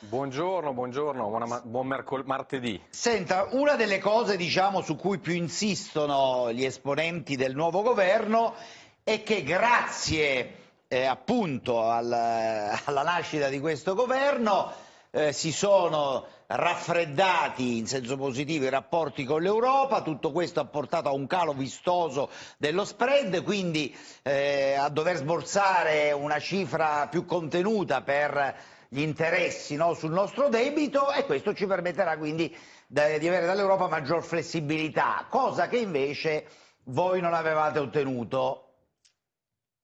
Buongiorno, buongiorno, buona, buon martedì. Senta, una delle cose diciamo, su cui più insistono gli esponenti del nuovo governo è che grazie eh, appunto al, alla nascita di questo governo eh, si sono raffreddati in senso positivo i rapporti con l'Europa, tutto questo ha portato a un calo vistoso dello spread, quindi eh, a dover sborsare una cifra più contenuta per gli interessi no, sul nostro debito e questo ci permetterà quindi da, di avere dall'Europa maggior flessibilità, cosa che invece voi non avevate ottenuto.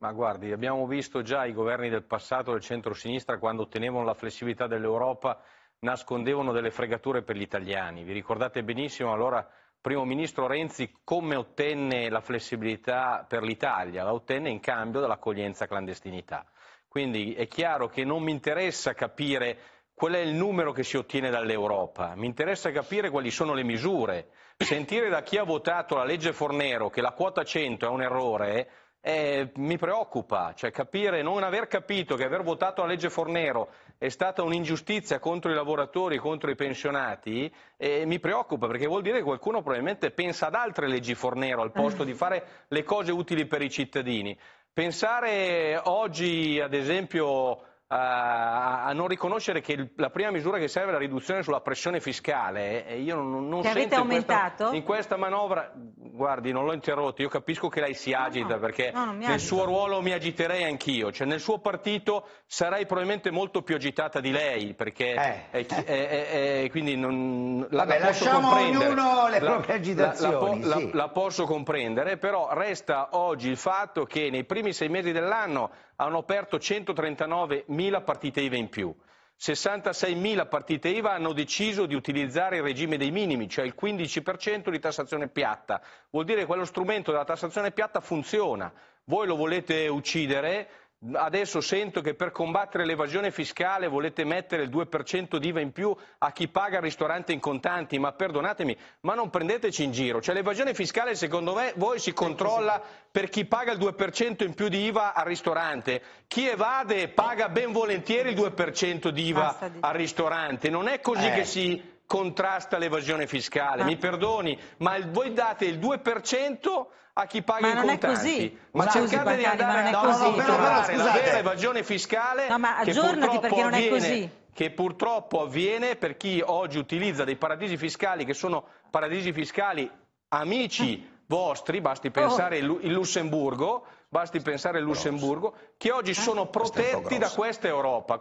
Ma guardi, abbiamo visto già i governi del passato del centro-sinistra quando ottenevano la flessibilità dell'Europa nascondevano delle fregature per gli italiani. Vi ricordate benissimo allora primo ministro Renzi come ottenne la flessibilità per l'Italia? La ottenne in cambio dell'accoglienza clandestinità. Quindi è chiaro che non mi interessa capire qual è il numero che si ottiene dall'Europa, mi interessa capire quali sono le misure. Sentire da chi ha votato la legge Fornero che la quota 100 è un errore eh, mi preoccupa, cioè capire, non aver capito che aver votato la legge Fornero è stata un'ingiustizia contro i lavoratori, contro i pensionati, eh, mi preoccupa perché vuol dire che qualcuno probabilmente pensa ad altre leggi Fornero al posto di fare le cose utili per i cittadini. Pensare oggi, ad esempio, a, non riconoscere che il, la prima misura che serve è la riduzione sulla pressione fiscale. Eh, e io non, non che sento in questa, in questa, manovra, guardi, non l'ho interrotto, io capisco che lei si agita no, perché no, nel agito. suo ruolo mi agiterei anch'io, cioè nel suo partito sarei probabilmente molto più agitata di lei perché eh. Eh, eh, quindi non, Vabbè, la, posso comprendere. La, la, po, sì. la posso comprendere, però resta oggi il fatto che nei primi sei mesi dell'anno hanno aperto 139 mila 60.000 partite IVA in più. 66.000 partite IVA hanno deciso di utilizzare il regime dei minimi, cioè il 15% di tassazione piatta. Vuol dire che quello strumento della tassazione piatta funziona. Voi lo volete uccidere Adesso sento che per combattere l'evasione fiscale volete mettere il 2% di IVA in più a chi paga il ristorante in contanti, ma perdonatemi, ma non prendeteci in giro. Cioè, l'evasione fiscale secondo me voi si controlla per chi paga il 2% in più di IVA al ristorante. Chi evade paga ben volentieri il 2% di IVA al ristorante. Non è così eh. che si contrasta l'evasione fiscale. Ah. Mi perdoni, ma il, voi date il 2% a chi paga i contanti. Ma scusi, cercate Baccani, di andare a così. la vera evasione fiscale no, ma aggiornati perché non è così che purtroppo avviene per chi oggi utilizza dei paradisi fiscali che sono paradisi fiscali amici ah. vostri, basti pensare oh. il Lussemburgo, basti pensare il Lussemburgo, che oggi ah. sono protetti da questa Europa.